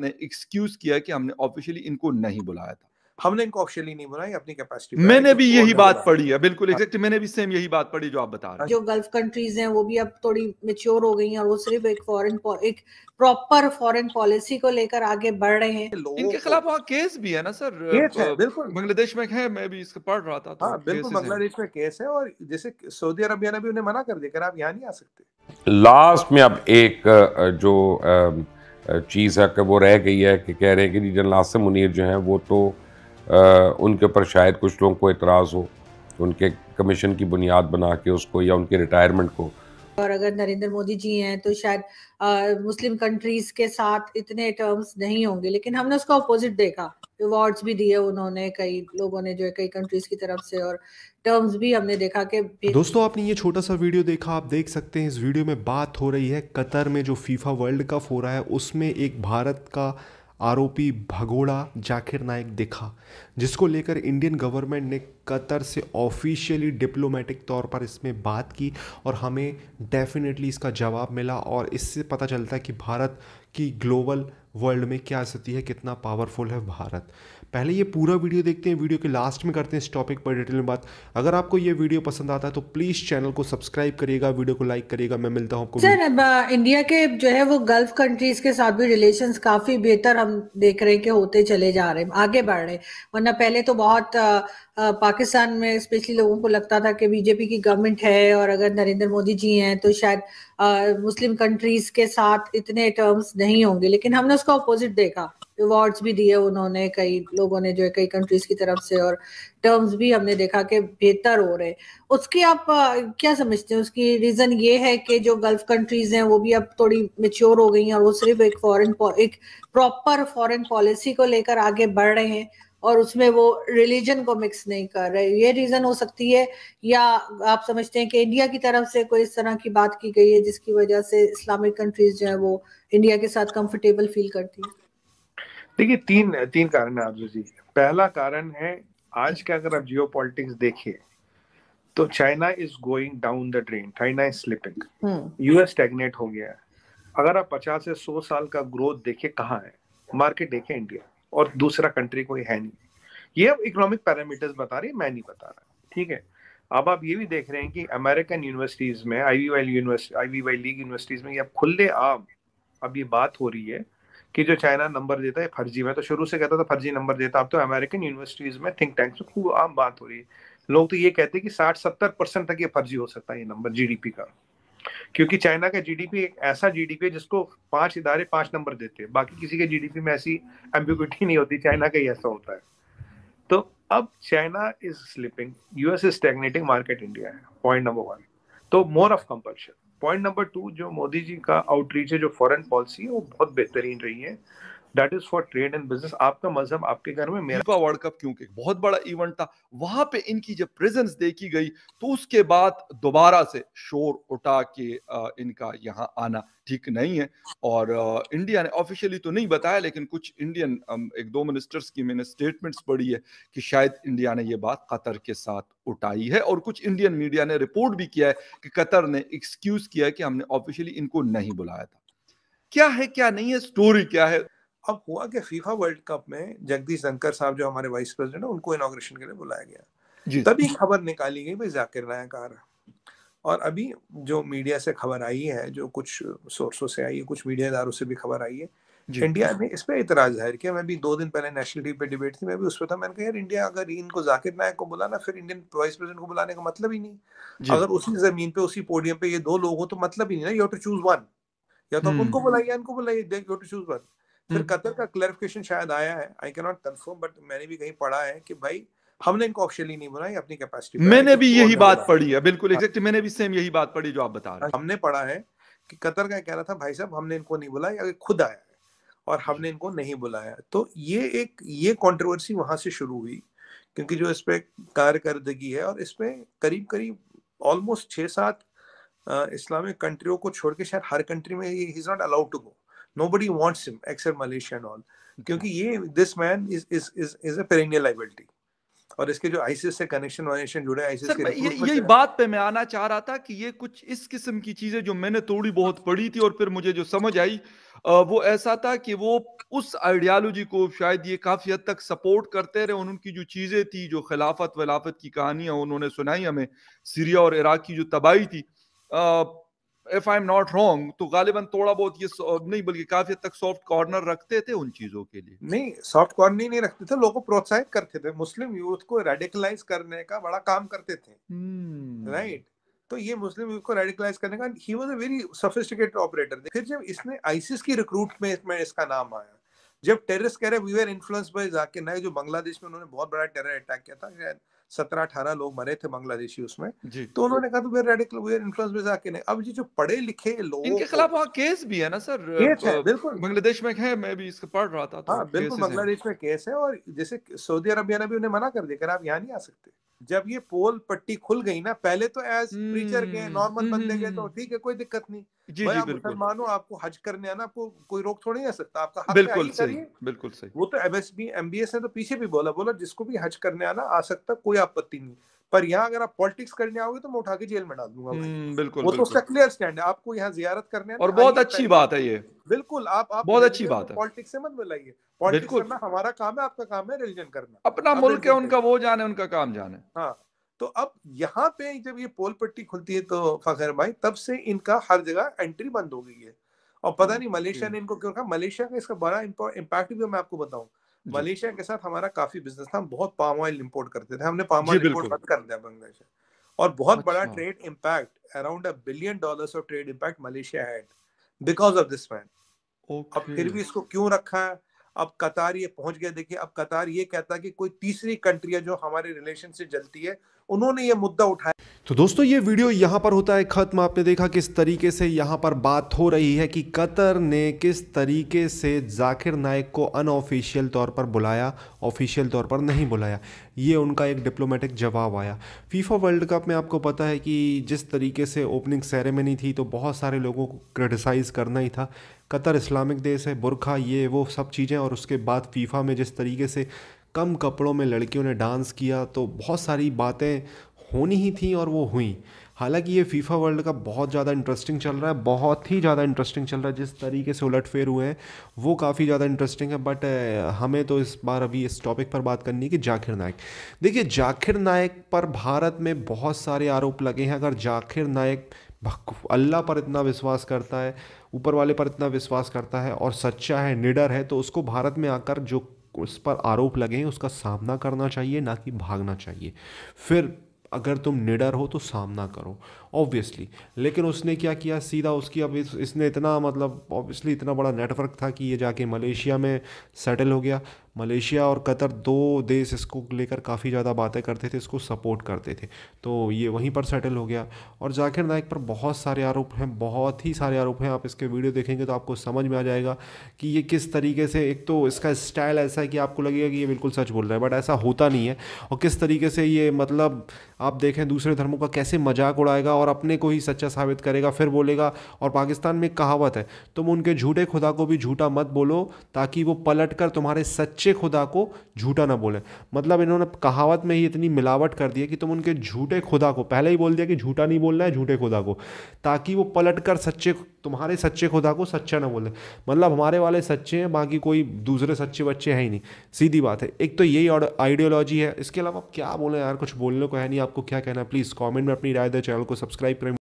ने एक्सक्यूज किया कि हमने ऑफिशियली इनको नहीं बुलाया था हमने इनको ऑफिशियली नहीं बुलाया अपनी कैपेसिटी मैंने भी यही बात पढ़ी है बिल्कुल एग्जैक्ट हाँ। मैंने भी सेम यही बात पढ़ी जो आप बता रहे हैं जो गल्फ कंट्रीज हैं वो भी अब थोड़ी मैच्योर हो गई हैं और वो सिर्फ एक फॉरेन एक प्रॉपर फॉरेन पॉलिसी को लेकर आगे बढ़ रहे हैं इनके खिलाफ वहाँ केस भी है ना सर बिल्कुल बांग्लादेश में है मैं भी इसको पढ़ रहा था तो हाँ, बिल्कुल बांग्लादेश में केस है और जैसे सऊदी अरबिया ने भी उन्हें मना कर दिया आप यहाँ नहीं आ सकते लास्ट में अब एक जो चीज़ है कि वो रह गई है कि कह रहे हैं कि जी जनरल लासम मुनीर जो हैं वो तो आ, उनके ऊपर शायद कुछ लोगों को एतराज़ हो उनके कमीशन की बुनियाद बना के उसको या उनके रिटायरमेंट को और अगर नरेंद्र मोदी जी हैं तो शायद आ, मुस्लिम कंट्रीज के साथ इतने टर्म्स नहीं होंगे लेकिन हमने उसका अपोजिट देखा अवार्ड्स भी दिए उन्होंने कई लोगों ने जो है कई कंट्रीज की तरफ से और टर्म्स भी हमने देखा कि दोस्तों आपने ये छोटा सा वीडियो देखा आप देख सकते हैं इस वीडियो में बात हो रही है कतर में जो फीफा वर्ल्ड कप हो रहा है उसमें एक भारत का आरोपी भगोड़ा जाकिर नायक दिखा जिसको लेकर इंडियन गवर्नमेंट ने कतर से ऑफिशियली डिप्लोमेटिक तौर पर इसमें बात की और हमें डेफिनेटली इसका जवाब मिला और इससे पता चलता है कि भारत की ग्लोबल वर्ल्ड में क्या स्थिति है कितना पावरफुल है भारत पहले ये पूरा वीडियो देखते हैं वीडियो के लास्ट में करते हैं इस टॉपिक पर डिटेल में बात अगर आपको ये वीडियो पसंद आता है तो प्लीज चैनल को सब्सक्राइब करिएगा वीडियो को लाइक करिएगा मैं मिलता हूँ सर अब इंडिया के जो है वो गल्फ कंट्रीज के साथ भी रिलेशन काफी बेहतर हम देख रहे हैं कि होते चले जा रहे हैं आगे बढ़ रहे वरना पहले तो बहुत पाकिस्तान में स्पेशली लोगों को लगता था कि बीजेपी की गवर्नमेंट है और अगर नरेंद्र मोदी जी हैं तो शायद आ, मुस्लिम कंट्रीज के साथ इतने टर्म्स नहीं होंगे लेकिन हमने उसका अपोजिट देखा अवार्ड्स भी दिए उन्होंने कई लोगों ने जो है कई कंट्रीज की तरफ से और टर्म्स भी हमने देखा कि बेहतर हो रहे उसकी आप क्या समझते हैं उसकी रीजन ये है कि जो गल्फ कंट्रीज हैं वो भी अब थोड़ी मेच्योर हो गई हैं और वो सिर्फ एक फॉरेन एक प्रॉपर फॉरेन पॉलिसी को लेकर आगे बढ़ रहे हैं और उसमें वो रिलीजन को मिक्स नहीं कर रहे ये रीज़न हो सकती है या आप समझते हैं कि इंडिया की तरफ से कोई इस तरह की बात की गई है जिसकी वजह से इस्लामिक कंट्रीज जो है वो इंडिया के साथ कंफर्टेबल फील करती है देखिए तीन तीन कारण है आरजू जी पहला कारण है आज का अगर आप जियो देखिए तो China is going down the drain China is slipping US stagnate हो गया है अगर आप पचास से सौ साल का ग्रोथ देखे कहाँ है मार्केट देखे इंडिया और दूसरा कंट्री कोई है नहीं ये अब इकोनॉमिक पैरामीटर्स बता रही मैं नहीं बता रहा ठीक है अब आप ये भी देख रहे हैं कि अमेरिकन यूनिवर्सिटीज में Ivy university Ivy league universities में अब खुले आम अब ये बात हो रही है कि जो चाइना नंबर देता है फर्जी में तो शुरू से कहता था फर्जी नंबर देता अब तो अमेरिकन यूनिवर्सिटीज में थिंक टैंक में खूब आम बात हो रही है लोग तो ये कहते हैं कि साठ सत्तर परसेंट तक ये फर्जी हो सकता है ये नंबर जीडीपी का क्योंकि चाइना का जीडीपी एक ऐसा जीडीपी है जिसको पांच इदारे पांच नंबर देते हैं बाकी किसी के जीडीपी में ऐसी एम्बिक्विटी नहीं होती चाइना का ही ऐसा होता है तो अब China is slipping US is stagnating market India है पॉइंट नंबर वन तो more of compulsion point number two जो मोदी जी का आउटरीच है जो फॉरेन पॉलिसी है वो बहुत बेहतरीन रही है that is for trade and business आपका मजहब आपके घर में मेरा वर्ल्ड कप क्योंकि बहुत बड़ा इवेंट था वहां पे इनकी जब प्रेजेंस देखी गई तो उसके बाद दोबारा से शोर उठा के इनका यहाँ आना ठीक नहीं है और इंडिया ने ऑफिशियली तो नहीं बताया लेकिन कुछ इंडियन एक दो मिनिस्टर्स की मैंने स्टेटमेंट्स पढ़ी है कि शायद इंडिया ने ये बात कतर के साथ उठाई है और कुछ इंडियन मीडिया ने रिपोर्ट भी किया है कि कतर ने एक्सक्यूज किया है कि हमने ऑफिशियली इनको नहीं बुलाया था क्या है क्या नहीं है स्टोरी क्या है अब हुआ कि फीफा वर्ल्ड कप में जगदीश धनकर साहब जो हमारे वाइस प्रेसिडेंट उनको इनाग्रेशन के लिए बुलाया गया तभी खबर निकाली गई भाई जाकिर नायक आ रहा और अभी जो मीडिया से खबर आई है जो कुछ सोर्सों से आई है कुछ मीडियादारों से भी खबर आई है इंडिया ने इस पर इतराज जाहिर किया मैं भी दो दिन पहले नेशनल टीम पे डिबेट थी मैं भी उस पर था मैंने कहा यार इंडिया अगर इनको जाकिर नायक को बुलाना फिर इंडियन वाइस प्रेसिडेंट को बुलाने का मतलब ही नहीं अगर उसी जमीन पे उसी पोडियम पे ये दो लोग हो तो मतलब ही नहीं ना यू टू चूज वन या तो हम्म। उनको बुलाइए इनको बुलाइए यू टू चूज वन फिर हम्म। कतर का क्लैरिफिकेशन शायद आया है आई कैनॉट कन्फर्म बट मैंने भी कहीं पढ़ा है कि भाई हमने इनको ऑक्शली नहीं बनाई अपनी कैपेसिटी मैंने भी यही बात पढ़ी है बिल्कुल एग्जैक्टली हाँ। मैंने भी सेम यही बात पढ़ी जो आप बता रहे हैं हमने पढ़ा है कि कतर का कह रहा था भाई साहब हमने इनको नहीं बुलाया अगर खुद आया है और हमने इनको नहीं बुलाया तो ये एक ये कंट्रोवर्सी वहां से शुरू हुई क्योंकि जो इस पर कारकर्दगी है और इसमें करीब करीब ऑलमोस्ट छः सात इस्लामिक कंट्रियों को छोड़ के शायद हर कंट्री में he is not allowed to go nobody wants him except Malaysia and all क्योंकि ये this man is is is is a perennial liability और इसके जो आईसीएस से कनेक्शन वनेक्शन जुड़े आईसीएस के ये यही बात पे मैं आना चाह रहा था कि ये कुछ इस किस्म की चीजें जो मैंने थोड़ी बहुत पढ़ी थी और फिर मुझे जो समझ आई वो ऐसा था कि वो उस आइडियालॉजी को शायद ये काफी हद तक सपोर्ट करते रहे उनकी जो चीजें थी जो खिलाफत वलाफत की कहानियां उन्होंने सुनाई हमें सीरिया और इराक की जो तबाही थी if I am not wrong तो गालिबन थोड़ा बहुत ये नहीं बल्कि काफी तक सॉफ्ट कॉर्नर रखते थे उन चीजों के लिए नहीं सॉफ्ट कॉर्नर ही नहीं रखते थे लोगों को प्रोत्साहित करते थे मुस्लिम यूथ को रेडिकलाइज करने का बड़ा काम करते थे राइट हम्म। hmm. right? तो ये मुस्लिम यूथ को रेडिकलाइज करने का he was a very sophisticated operator फिर जब इसने आइसिस की रिक्रूटमेंट में इसका नाम आया जब टेररिस्ट कह रहे we are influence by Zakir Naik जो बांग्लादेश में उन्होंने बहुत बड़ा टेरर अटैक किया था सत्रह अठारह लोग मरे थे बांग्लादेशी उसमें तो उन्होंने कहा we are radical we are influence by Zakir Naik अब ये जो पढ़े लिखे लोग इनके खिलाफ वहाँ केस भी है ना सर केस है बिल्कुल बांग्लादेश में है मैं भी इसको पढ़ रहा था तो हाँ बिल्कुल बांग्लादेश में केस है और जैसे सऊदी अरबिया ने भी उन्हें मना कर दिया आप यहाँ नहीं आ सकते जब ये पोल पट्टी खुल गई ना पहले तो एज प्रीचर के नॉर्मल बंदे गए तो हम्म। ठीक है कोई दिक्कत नहीं जी जी मुसलमानों आपको हज करने आना आपको कोई रोक थोड़ी नहीं आ सकता आपका हाँ बिल्कुल सही बिल्कुल सही वो तो एम एस बी एस ने तो पीछे भी बोला बोला जिसको भी हज करने आना आ सकता कोई आपत्ति नहीं पर यहाँ अगर आप पॉलिटिक्स करने आओगे तो मैं उठा के जेल में डाल दूंगा हम्म, बिल्कुल वो तो उसका क्लियर स्टैंड है आपको यहाँ जियारत करने और बहुत अच्छी बात है ये बिल्कुल आप आप बहुत अच्छी बात है पॉलिटिक्स से मत मिलाइए पॉलिटिक्स करना हमारा काम है आपका काम है रिलीजन करना अपना मुल्क है उनका वो जाने उनका काम जाने हाँ तो अब यहाँ पे जब ये पोल पट्टी खुलती है तो फखर भाई तब से इनका हर जगह एंट्री बंद हो गई है और पता हम्म, नहीं मलेशिया हम्म। ने इनको क्यों रखा मलेशिया का इसका बड़ा इम्पैक्ट भी मैं आपको बताऊं मलेशिया के साथ हमारा काफी बिजनेस था हम बहुत पाम ऑयल इम्पोर्ट करते थे हमने पाम ऑयल इम्पोर्ट बंद कर दिया बांग्लादेश और बहुत अच्छा। बड़ा trade impact around billion dollars of trade impact Malaysia had because of this man अब फिर भी इसको क्यों रखा है अब कतार ये पहुंच गया देखिए अब कतार ये कहता है कि कोई तीसरी कंट्री है जो हमारे रिलेशन से जलती है उन्होंने ये मुद्दा उठाया तो दोस्तों ये वीडियो यहाँ पर होता है ख़त्म आपने देखा किस तरीके से यहाँ पर बात हो रही है कि कतर ने किस तरीके से जाकिर नायक को अनऑफिशियल तौर पर बुलाया ऑफिशियल तौर पर नहीं बुलाया ये उनका एक डिप्लोमेटिक जवाब आया फीफा वर्ल्ड कप में आपको पता है कि जिस तरीके से ओपनिंग सेरेमनी थी तो बहुत सारे लोगों को क्रिटिसाइज़ करना ही था कतर इस्लामिक देश है बुरखा ये वो सब चीज़ें और उसके बाद फीफा में जिस तरीके से कम कपड़ों में लड़कियों ने डांस किया तो बहुत सारी बातें होनी ही थी और वो हुई हालांकि ये फीफा वर्ल्ड कप बहुत ज़्यादा इंटरेस्टिंग चल रहा है बहुत ही ज़्यादा इंटरेस्टिंग चल रहा है जिस तरीके से उलटफेर हुए हैं वो काफ़ी ज़्यादा इंटरेस्टिंग है बट हमें तो इस बार अभी इस टॉपिक पर बात करनी है कि जाकिर नायक देखिए जाकिर नायक पर भारत में बहुत सारे आरोप लगे हैं अगर जाकिर नायक अल्लाह पर इतना विश्वास करता है ऊपर वाले पर इतना विश्वास करता है और सच्चा है निडर है तो उसको भारत में आकर जो उस पर आरोप लगे हैं उसका सामना करना चाहिए ना कि भागना चाहिए फिर अगर तुम निडर हो तो सामना करो ऑब्वियसली लेकिन उसने क्या किया सीधा उसकी अब इस, इसने इतना मतलब ऑब्वियसली इतना बड़ा नेटवर्क था कि ये जाके मलेशिया में सेटल हो गया मलेशिया और कतर दो देश इसको लेकर काफ़ी ज़्यादा बातें करते थे इसको सपोर्ट करते थे तो ये वहीं पर सेटल हो गया और जाकिर नायक पर बहुत सारे आरोप हैं बहुत ही सारे आरोप हैं आप इसके वीडियो देखेंगे तो आपको समझ में आ जाएगा कि ये किस तरीके से एक तो इसका स्टाइल ऐसा है कि आपको लगेगा कि ये बिल्कुल सच बोल रहा है बट ऐसा होता नहीं है और किस तरीके से ये मतलब आप देखें दूसरे धर्मों का कैसे मजाक उड़ाएगा और और अपने को ही सच्चा साबित करेगा फिर बोलेगा और पाकिस्तान में कहावत है तुम उनके झूठे खुदा को भी झूठा मत बोलो ताकि वो पलट कर तुम्हारे सच्चे खुदा को झूठा ना बोले मतलब इन्होंने कहावत में ही इतनी मिलावट कर दी है कि तुम उनके झूठे खुदा को पहले ही बोल दिया कि झूठा नहीं बोलना है झूठे खुदा को ताकि वो पलट कर सच्चे तुम्हारे सच्चे खुदा को सच्चा ना बोले मतलब हमारे वाले सच्चे हैं बाकी कोई दूसरे सच्चे बच्चे हैं ही नहीं सीधी बात है एक तो यही और आइडियोलॉजी है इसके अलावा आप क्या बोलें यार कुछ बोलने को है नहीं आपको क्या कहना प्लीज़ कॉमेंट में अपनी राय दे चैनल को सब्सक्राइब करें